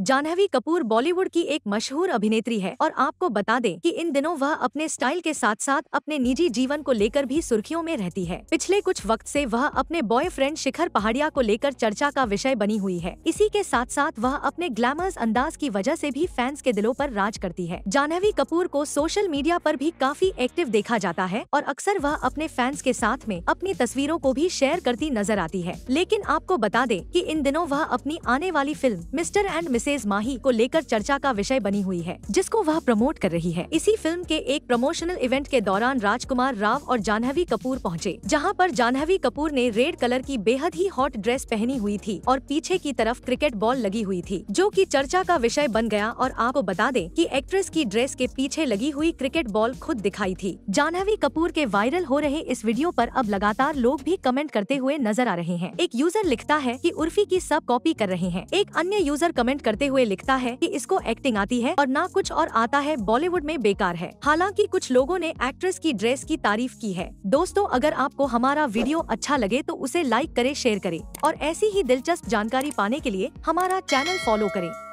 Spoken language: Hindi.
जानहवी कपूर बॉलीवुड की एक मशहूर अभिनेत्री है और आपको बता दें कि इन दिनों वह अपने स्टाइल के साथ साथ अपने निजी जीवन को लेकर भी सुर्खियों में रहती है पिछले कुछ वक्त से वह अपने बॉयफ्रेंड शिखर पहाड़िया को लेकर चर्चा का विषय बनी हुई है इसी के साथ साथ वह अपने ग्लैमरस अंदाज की वजह ऐसी भी फैंस के दिलों आरोप राज करती है जानहवी कपूर को सोशल मीडिया आरोप भी काफी एक्टिव देखा जाता है और अक्सर वह अपने फैंस के साथ में अपनी तस्वीरों को भी शेयर करती नजर आती है लेकिन आपको बता दे की इन दिनों वह अपनी आने वाली film Mr and Mrs Mahi को लेकर चर्चा का विषय बनी हुई है जिसको वह प्रमोट कर रही है इसी फिल्म के एक प्रमोशनल इवेंट के दौरान राजकुमार राव और जाह्नवी कपूर पहुँचे जहाँ आरोप जाह्नवी कपूर ने रेड कलर की बेहद ही हॉट ड्रेस पहनी हुई थी और पीछे की तरफ क्रिकेट बॉल लगी हुई थी जो की चर्चा का विषय बन गया और आपको बता दे की एक्ट्रेस की ड्रेस के पीछे लगी हुई क्रिकेट बॉल खुद दिखाई थी जाह्नवी कपूर के वायरल हो रहे इस वीडियो पर अब लगातार लोग भी कमेंट करते हुए नजर आ रहे हैं एक यूजर लिखता है कि उर्फी की सब कॉपी कर रहे हैं एक अन्य यूजर कमेंट कर करते हुए लिखता है कि इसको एक्टिंग आती है और ना कुछ और आता है बॉलीवुड में बेकार है हालांकि कुछ लोगों ने एक्ट्रेस की ड्रेस की तारीफ की है दोस्तों अगर आपको हमारा वीडियो अच्छा लगे तो उसे लाइक करे शेयर करे और ऐसी ही दिलचस्प जानकारी पाने के लिए हमारा चैनल फॉलो करें